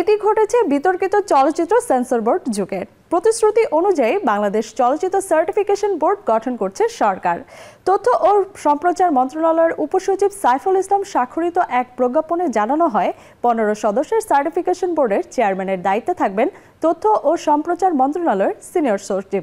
ইতি ঘটেছে বিতর্কিত চলচ্চিত্র সেন্সর বোর্ড যুগে প্রতিশ্রুতি অনুযায়ী বাংলাদেশ চলচ্চিত্র সার্টিফিকেশন বোর্ড গঠন করছে সরকার তথ্য ও সম্প্রচার মন্ত্রণালয়ের উপসচিব সাইফুল ইসলাম স্বাক্ষরিত এক প্রজ্ঞাপনে জানানো হয় পনেরো সদস্যের সার্টিফিকেশন বোর্ডের চেয়ারম্যানের দায়িত্বে থাকবেন তথ্য ও সম্প্রচার মন্ত্রণালয়ের সিনিয়র সচিব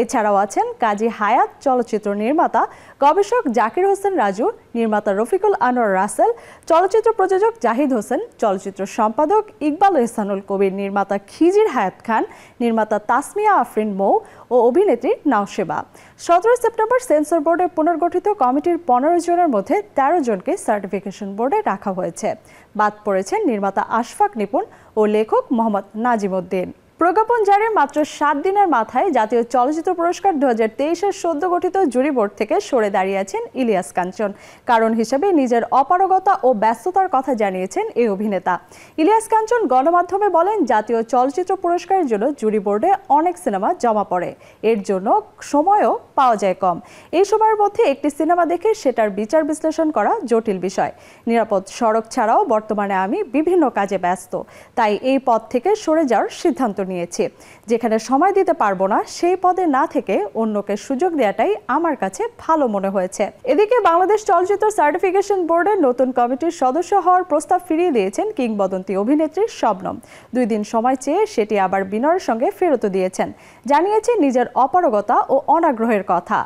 এছাড়াও আছেন কাজী হায়াত চলচ্চিত্র নির্মাতা গবেষক জাকির হোসেন রাজু নির্মাতা রফিকুল আনোয়ার রাসেল চলচ্চিত্র প্রযোজক জাহিদ হোসেন চলচ্চিত্র সম্পাদক ইকবাল এহসানুল কবির নির্মাতা খিজির হায়াত খান নির্মাতা তাসমিয়া আফরিন মৌ ও অভিনেত্রী নাওশেবা সতেরো সেপ্টেম্বর সেন্সর বোর্ডের পুনর্গঠিত কমিটির পনেরো জনের মধ্যে তেরো জনকে সার্টিফিকেশন বোর্ডে রাখা হয়েছে বাদ পড়েছেন নির্মাতা আশফাক নিপুণ ও লেখক মোহাম্মদ উদ্দিন প্রজ্ঞাপন জারির মাত্র সাত দিনের মাথায় জাতীয় চলচ্চিত্র পুরস্কার দু হাজার তেইশের সদ্য গঠিত জুরি বোর্ড থেকে সরে দাঁড়িয়েছেন ইলিয়াস কাঞ্চন কারণ হিসেবে নিজের অপারগতা ও ব্যস্ততার কথা জানিয়েছেন এই অভিনেতা ইলিয়াস কাঞ্চন গণমাধ্যমে বলেন জাতীয় চলচ্চিত্র পুরস্কারের জন্য জুরি বোর্ডে অনেক সিনেমা জমা পড়ে এর জন্য সময়ও পাওয়া যায় কম এই সময়ের মধ্যে একটি সিনেমা দেখে সেটার বিচার বিশ্লেষণ করা জটিল বিষয় নিরাপদ সড়ক ছাড়াও বর্তমানে আমি বিভিন্ন কাজে ব্যস্ত তাই এই পথ থেকে সরে যাওয়ার সিদ্ধান্ত নিয়েছি যেখানে সময় দিতে পারবো না সেই পদে না থেকে অন্যকে সুযোগ দেওয়াটাই আমার কাছে ভালো মনে হয়েছে এদিকে বাংলাদেশ চলচ্চিত্র সার্টিফিকেশন বোর্ডের নতুন কমিটির সদস্য হওয়ার প্রস্তাব ফিরিয়ে দিয়েছেন কিংবদন্তি অভিনেত্রী শবনম দুই দিন সময় চেয়ে সেটি আবার বিনয়ের সঙ্গে ফেরত দিয়েছেন জানিয়েছে নিজের অপারগতা ও অনাগ্রহের কথা